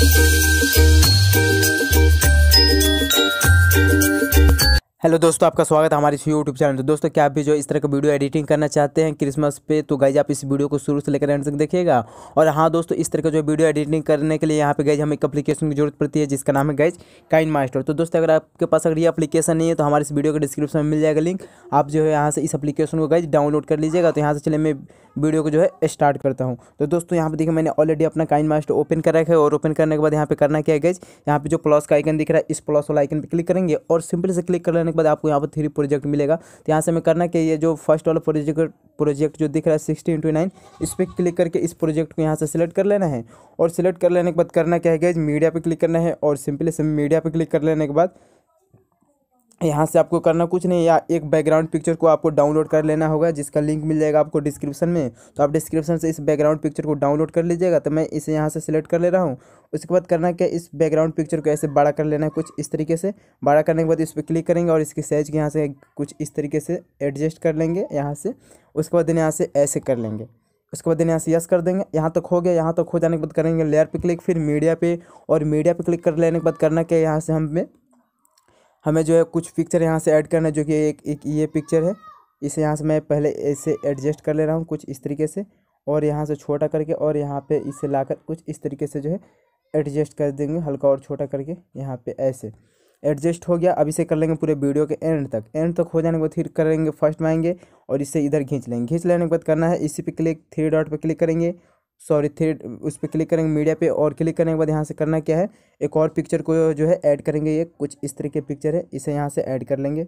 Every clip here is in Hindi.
Thank you. हेलो दोस्तों आपका स्वागत है हमारे इस यूट्यूब चैनल तो दोस्तों क्या आप भी जो इस तरह का वीडियो एडिटिंग करना चाहते हैं क्रिसमस पे तो गाइज आप इस वीडियो को शुरू से लेकर एंड तक देखिएगा और हाँ दोस्तों इस तरह का जो वीडियो एडिटिंग करने के लिए यहाँ पे गाइज हमें एक अपलीकेशन की जरूरत पड़ती है जिसका नाम है गाइज काइन मास्टर तो दोस्तों अगर आपके पास अगर ये अपलीकेशन नहीं है तो हमारे इस वीडियो के डिस्क्रिप्शन में मिल जाएगा लिंक आप जो है यहाँ से इस अपलीकेशन को गाइज डाउनलोड कर लीजिएगा तो यहाँ से चले मैं वीडियो को जो है स्टार्ट करता हूँ तो दोस्तों यहाँ पे देखिए मैंने ऑलरेडी अपना काइन मास्टर ओपन कर रखा है और ओपन करने के बाद यहाँ पे करना क्या है गाइज यहाँ पे जो प्लस का आइकन दिख रहा है इस प्लस वाला आइकन पर क्लिक करेंगे और सिंपल से क्लिक कर करने के बाद आपको यहाँ पर थ्री प्रोजेक्ट मिलेगा तो यहाँ से हमें करना कि ये जो फर्स्ट वाला प्रोजेक्ट प्रोजेक्ट जो दिख रहा है सिक्सटी इंटू नाइन इस पर क्लिक करके इस प्रोजेक्ट को यहाँ से सिलेक्ट कर लेना है और सिलेक्ट कर लेने के बाद करना क्या है गाइज मीडिया पर क्लिक करना है और सिंपली से मीडिया पर क्लिक कर लेने के बाद यहाँ से आपको करना कुछ नहीं या एक बैकग्राउंड पिक्चर को आपको डाउनलोड कर लेना होगा जिसका लिंक मिल जाएगा आपको डिस्क्रिप्शन में तो आप डिस्क्रिप्शन से इस बैकग्राउंड पिक्चर को डाउनलोड कर लीजिएगा तो मैं इसे यहाँ से सिलेक्ट कर ले रहा हूँ उसके बाद करना क्या इस बैकग्राउंड पिक्चर को ऐसे बड़ा कर लेना है कुछ इस तरीके से बड़ा करने के बाद इस पर क्लिक करेंगे और इसकी साइज के यहाँ से कुछ इस तरीके से एडजस्ट कर लेंगे यहाँ से उसके बाद यहाँ से ऐसे कर लेंगे उसके बाद यहाँ से यस कर देंगे यहाँ तक हो गया यहाँ तक हो जाने के बाद करेंगे लेयर पे क्लिक फिर मीडिया पे और मीडिया पे क्लिक कर लेने के बाद करना क्या यहाँ से हमें हमें जो है कुछ पिक्चर यहाँ से ऐड करना है जो कि एक, एक ये पिक्चर है इसे यहाँ से मैं पहले ऐसे एडजस्ट कर ले रहा हूँ कुछ इस तरीके से और यहाँ से छोटा करके और यहाँ पे इसे लाकर कुछ इस तरीके से जो है एडजस्ट कर देंगे हल्का और छोटा करके यहाँ पे ऐसे एडजस्ट हो गया अब इसे कर लेंगे पूरे वीडियो के एंड तक एंड तक हो जाने के बाद फिर करेंगे फर्स्ट में आएंगे और इसे इधर खींच लेंगे खींच लेने के बाद करना है इसी पे क्लिक थ्री डॉट पे क्लिक करेंगे सॉरी थ्री उस पर क्लिक करेंगे मीडिया पे और क्लिक करने के बाद यहाँ से करना क्या है एक और पिक्चर को जो है ऐड करेंगे ये कुछ इस तरह के पिक्चर है इसे यहाँ से ऐड कर लेंगे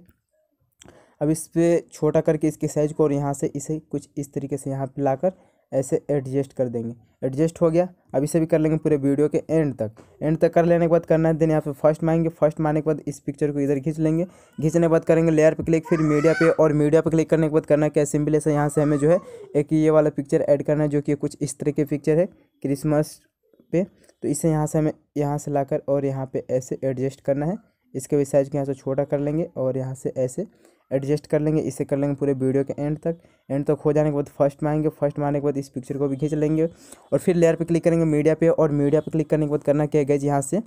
अब इस पर छोटा करके इसके साइज को और यहाँ से इसे कुछ इस तरीके से यहाँ पर लाकर ऐसे एडजस्ट कर देंगे एडजस्ट हो गया अभी से भी कर लेंगे पूरे वीडियो के एंड तक एंड तक कर लेने के बाद करना है देन यहाँ पे फर्स्ट मारेंगे फर्स्ट मारने के बाद इस पिक्चर को इधर खींच लेंगे खींचने के बाद करेंगे लेयर पे क्लिक फिर मीडिया पे और मीडिया पे क्लिक करने के बाद करना क्या सिंपल ऐसे यहाँ से हमें जो है एक ये वाला पिक्चर ऐड करना है जो कि कुछ इस तरह के पिक्चर है क्रिसमस पे तो इसे यहाँ से हमें यहाँ से लाकर और यहाँ पर ऐसे एडजस्ट करना है इसके भी साइज को यहाँ से छोटा कर लेंगे और यहाँ से ऐसे एडजस्ट कर लेंगे इसे कर लेंगे पूरे वीडियो के एंड तक एंड तक हो जाने के बाद फर्स्ट में आएंगे फर्स्ट में आने के बाद इस पिक्चर को भी खींच लेंगे और फिर लेयर पर क्लिक करेंगे मीडिया पर और मीडिया पर क्लिक करने के बाद करना क्या गैज यहाँ से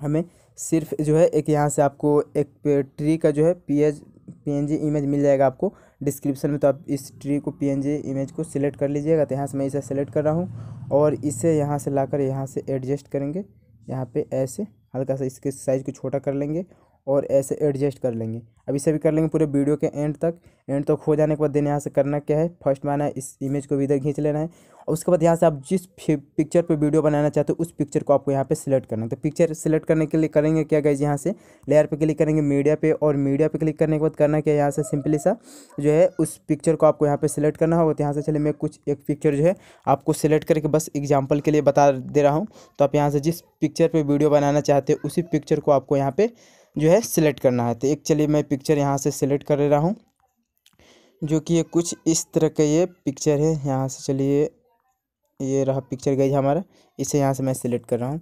हमें सिर्फ जो है एक यहाँ से आपको एक ट्री का जो है पी एच पीएनजी इमेज मिल जाएगा आपको डिस्क्रिप्शन में तो आप इस ट्री को पीएनजी इमेज को सिलेक्ट कर लीजिएगा तो यहाँ से मैं इसे सेलेक्ट कर रहा हूँ और इसे यहाँ से लाकर यहाँ से एडजस्ट करेंगे यहाँ पे ऐसे हल्का सा इसके साइज़ को छोटा कर लेंगे और ऐसे एडजस्ट कर लेंगे अभी इसे भी कर लेंगे पूरे वीडियो के एंड तक एंड तक हो जाने के बाद देने यहाँ से करना क्या है फर्स्ट में आना है इस इमेज को भी इधर खींच लेना है और उसके बाद यहाँ से आप जिस पिक्चर पे वीडियो बनाना चाहते हो उस पिक्चर को आपको यहाँ पे सिलेक्ट करना है तो पिक्चर सिलेक्ट करने के लिए करेंगे क्या गाइज यहाँ से लेयर पर क्लिक करेंगे मीडिया पर और मीडिया पर क्लिक करने के बाद करना क्या है यहाँ से सिंपली सा जो है उस पिक्चर को आपको यहाँ पर सिलेक्ट करना होगा तो यहाँ से चले मैं कुछ एक पिक्चर जो है आपको सिलेक्ट करके बस एग्जाम्पल के लिए बता दे रहा हूँ तो आप यहाँ से जिस पिक्चर पर वीडियो बनाना चाहते हो उसी पिक्चर को आपको यहाँ पर जो है सिलेक्ट करना है तो एक चलिए मैं पिक्चर यहाँ से सिलेक्ट कर रहा हूँ जो कि ये कुछ इस तरह का ये पिक्चर है यहाँ से चलिए ये रहा पिक्चर गई हमारा इसे यहाँ से मैं सिलेक्ट कर रहा हूँ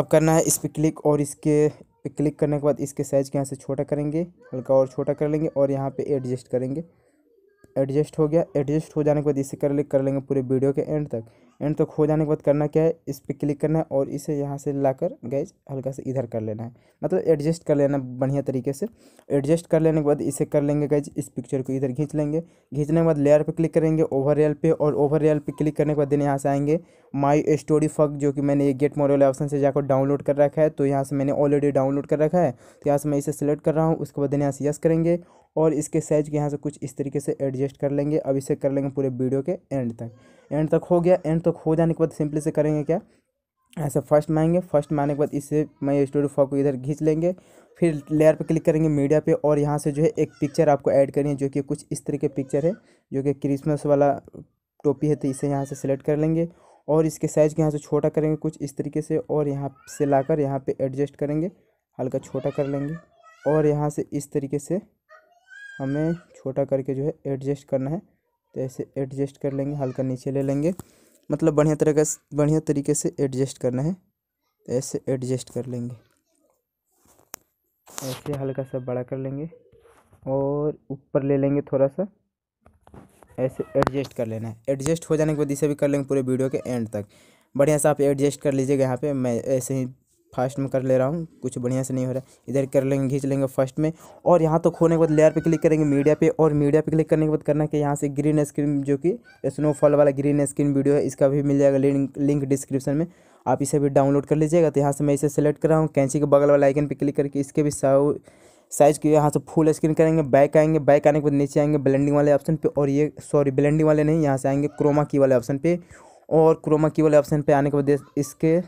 अब करना है इस पर क्लिक और इसके पे क्लिक करने के बाद इसके साइज़ के यहाँ से छोटा करेंगे हल्का और छोटा कर लेंगे और यहाँ पे एडजस्ट करेंगे एडजस्ट हो गया एडजस्ट हो जाने के बाद इसे कर ले कर लेंगे पूरे वीडियो के एंड तक एंड तक हो जाने के बाद करना क्या है इस पर क्लिक करना है और इसे यहाँ से लाकर गैज हल्का से इधर कर लेना है मतलब एडजस्ट कर लेना बढ़िया तरीके से एडजस्ट कर लेने के बाद इसे कर लेंगे गैज इस पिक्चर को इधर खींच लेंगे खींचने के बाद लेयर पर क्लिक करेंगे ओवर रेल पे और ओवर रेल पे क्लिक करने के बाद दिन यहाँ से आएंगे माई स्टोरी फक जो कि मैंने ये गेट मॉडल ऑप्शन से जाकर डाउनलोड कर रखा है तो यहाँ से मैंने ऑलरेडी डाउनलोड कर रखा है तो यहाँ से मैं इसे सेलेक्ट कर रहा हूँ उसके बाद यहाँ से यस करेंगे और इसके साइज के यहाँ से कुछ इस तरीके से एडजस्ट कर लेंगे अब इसे कर लेंगे पूरे वीडियो के एंड तक एंड तक हो गया एंड तक हो जाने के बाद सिंपली से करेंगे क्या ऐसे फर्स्ट में आएंगे फर्स्ट में आने के बाद इसे मैं स्टूडियो फॉक को इधर खींच लेंगे फिर लेयर पर क्लिक करेंगे मीडिया पे और यहाँ से जो है एक पिक्चर आपको ऐड करनी है जो कि कुछ इस तरह के पिक्चर है जो कि क्रिसमस वाला टोपी है तो इसे यहाँ से सिलेक्ट कर लेंगे और इसके साइज़ के यहाँ से छोटा करेंगे कुछ इस तरीके से और यहाँ से लाकर यहाँ पर एडजस्ट करेंगे हल्का छोटा कर लेंगे और यहाँ से इस तरीके से हमें छोटा करके जो है एडजस्ट करना है तो ऐसे एडजस्ट कर लेंगे हल्का नीचे ले लेंगे मतलब बढ़िया तरह का बढ़िया तरीके से एडजस्ट करना है तो ऐसे एडजस्ट कर लेंगे ऐसे हल्का सा बड़ा कर लेंगे और ऊपर ले लेंगे थोड़ा सा ऐसे एडजस्ट कर लेना है एडजस्ट हो जाने के बाद इसे भी कर लेंगे पूरे वीडियो के एंड तक बढ़िया से आप एडजस्ट कर लीजिएगा यहाँ पे मैं ऐसे ही फर्स्ट में कर ले रहा हूँ कुछ बढ़िया से नहीं हो रहा इधर कर लेंगे खींच लेंगे फर्स्ट में और यहाँ तो खोने के बाद लेयर पे क्लिक करेंगे मीडिया पे और मीडिया पे क्लिक करने के बाद करना कि यहाँ से ग्रीन स्क्रीन जो कि स्नोफॉल वाला ग्रीन स्क्रीन वीडियो है इसका भी मिल जाएगा लिंक लिंक डिस्क्रिप्शन में आप इसे भी डाउनलोड कर लीजिएगा तो यहाँ से मैं इसे सेलेक्ट कर रहा हूँ कैंची के बगल वाला आइकन पर क्लिक करके इसके भी साइज की यहाँ से फुल स्क्रीन करेंगे बैक आएंगे बैक आने के बाद नीचे आएंगे ब्लेंडिंग वाले ऑप्शन पर और ये सॉरी ब्लेंडिंग वाले नहीं यहाँ से आएंगे क्रोमा की वाले ऑप्शन पर और क्रोमा की वाले ऑप्शन पर आने के बाद इसके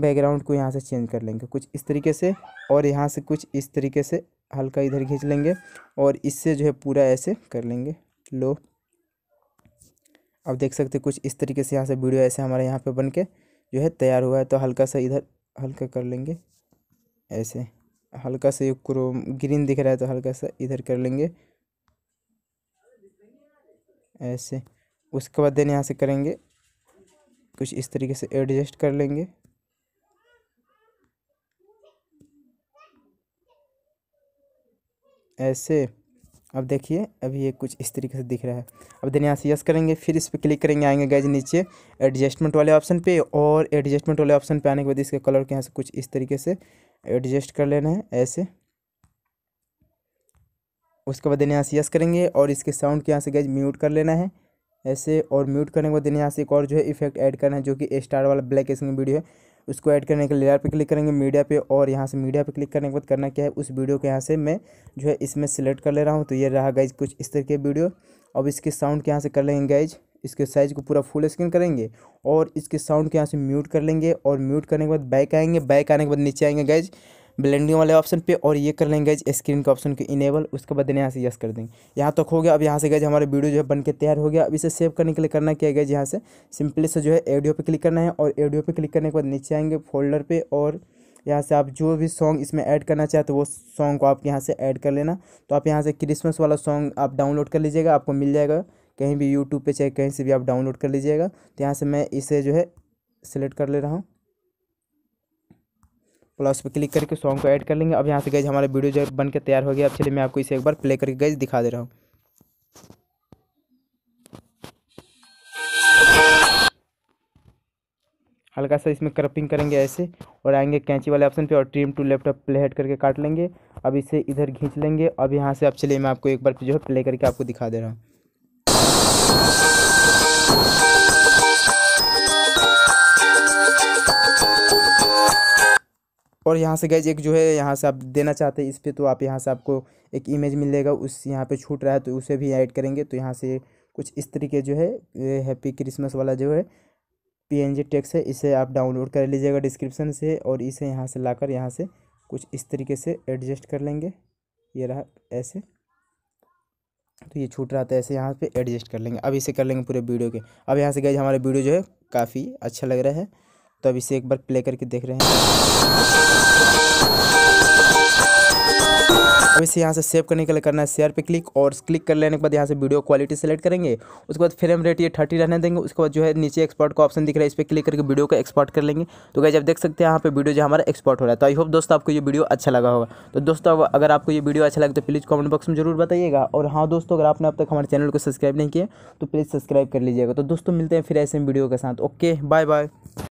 बैकग्राउंड को यहाँ से चेंज कर लेंगे कुछ इस तरीके से और यहाँ से कुछ इस तरीके से हल्का इधर खींच लेंगे और इससे जो है पूरा ऐसे कर लेंगे लो अब देख सकते कुछ इस तरीके से यहाँ से वीडियो ऐसे हमारे यहाँ पे बन के जो है तैयार हुआ है तो हल्का सा इधर हल्का कर लेंगे ऐसे हल्का सा ये क्रोम ग्रीन दिख रहा है तो हल्का सा इधर कर लेंगे ऐसे उसके बाद देन यहाँ से करेंगे कुछ इस तरीके से एडजस्ट कर लेंगे ऐसे अब देखिए अभी ये कुछ इस तरीके से दिख रहा है अब देने यहाँ से यस करेंगे फिर इस पर क्लिक करेंगे आएंगे गैज नीचे एडजस्टमेंट वाले ऑप्शन पे और एडजस्टमेंट वाले ऑप्शन पे आने के बाद इसके कलर के यहाँ से कुछ इस तरीके से एडजस्ट कर लेना है ऐसे उसके बाद देने यहाँ से यस करेंगे और इसके साउंड के यहाँ से गैज म्यूट कर लेना है ऐसे और म्यूट करने के बाद देने यहाँ से एक और जो है इफेक्ट ऐड करना है जो कि स्टार वाला ब्लैक स्क्रीन वीडियो है उसको ऐड करने के लिए लेयर पे क्लिक करेंगे मीडिया पे और यहाँ से मीडिया पे क्लिक करने के बाद करना क्या है उस वीडियो को यहाँ से मैं जो है इसमें सेलेक्ट कर ले रहा हूँ तो ये रहा गाइज कुछ इस तरह के वीडियो अब इसके साउंड के यहाँ से कर लेंगे गाइज इसके साइज़ को पूरा फुल स्क्रीन करेंगे और इसके साउंड के यहाँ से म्यूट कर लेंगे और म्यूट करने के बाद बैक आएंगे बैक आने के बाद नीचे आएंगे गाइज ब्लेंडिंग वाले ऑप्शन पे और ये कर लेंगे स्क्रीन के ऑप्शन को इनेबल उसके बाद यहाँ से यस कर देंगे यहाँ तक हो गया अब यहाँ से गैज हमारा वीडियो जो है बन के तैयार हो गया अब इसे सेव करने के लिए करना क्या गैज यहाँ से सिंपली से जो है ऑडियो पर क्लिक करना है और ऑडियो पर क्लिक करने के बाद नीचे आएंगे फोल्डर पर और यहाँ से आप जो भी सॉन्ग इसमें ऐड करना चाहते हो तो वो सॉन्ग को आप यहाँ से ऐड कर लेना तो आप यहाँ से क्रिसमस वाला सॉन्ग आप डाउनलोड कर लीजिएगा आपको मिल जाएगा कहीं भी यूट्यूब पे चाहे कहीं से भी आप डाउनलोड कर लीजिएगा तो यहाँ से मैं इसे जो है सिलेक्ट कर ले रहा हूँ प्लस पे क्लिक करके सॉन्ग को ऐड कर लेंगे अब यहाँ से गई हमारा वीडियो जो बन के तैयार हो गया अब चलिए मैं आपको इसे एक बार प्ले करके गई दिखा दे रहा हूँ हल्का सा इसमें क्रपिंग करेंगे ऐसे और आएंगे कैंची वाले ऑप्शन पे और trim to left play head करके काट लेंगे अब इसे इधर खींच लेंगे अब यहाँ से अब चलिए मैं आपको एक बार जो है प्ले करके आपको दिखा दे रहा हूँ और यहाँ से गैज एक जो है यहाँ से आप देना चाहते हैं इस पर तो आप यहाँ से आपको एक इमेज मिलेगा उस यहाँ पे छूट रहा है तो उसे भी ऐड करेंगे तो यहाँ से कुछ इस तरीके जो है हैप्पी क्रिसमस वाला जो है पी एन जी टेक्स है इसे आप डाउनलोड कर लीजिएगा डिस्क्रिप्सन से और इसे यहाँ से लाकर यहाँ से कुछ इस तरीके से एडजस्ट कर लेंगे ये रहा ऐसे तो ये छूट रहा था ऐसे यहाँ पे एडजस्ट कर लेंगे अब इसे कर लेंगे पूरे वीडियो के अब यहाँ से गए हमारे वीडियो जो है काफ़ी अच्छा लग रहा है तो अब इसे एक बार प्ले करके देख रहे हैं अब इसे यहाँ से सेव करने के लिए करना है शेयर पे क्लिक और क्लिक कर लेने के बाद यहाँ से वीडियो क्वालिटी सेलेक्ट करेंगे उसके बाद फ्रेम रेट ये थर्टी रहने देंगे उसके बाद जो है नीचे एक्सपोर्ट का ऑप्शन दिख रहा है इस पर क्लिक करके वीडियो को एक्सपोर्ट कर लेंगे तो क्या जब देख सकते हैं यहाँ पे वीडियो जो हमारा एक्सपोर्ट हो रहा है तो आई होप दोस्तों आपको ये वीडियो अच्छा लगा होगा तो दोस्तों अगर आपको ये वीडियो अच्छा लगे तो प्लीज़ कॉमेंट बॉक्स में जरूर बताइएगा और हाँ दोस्तों अगर आपने अब तक हमारे चैनल को सब्सक्राइब नहीं किया तो प्लीज़ सब्सक्राइब कर लीजिएगा तो दोस्तों मिलते हैं फिर ऐसे वीडियो के साथ ओके बाय बाय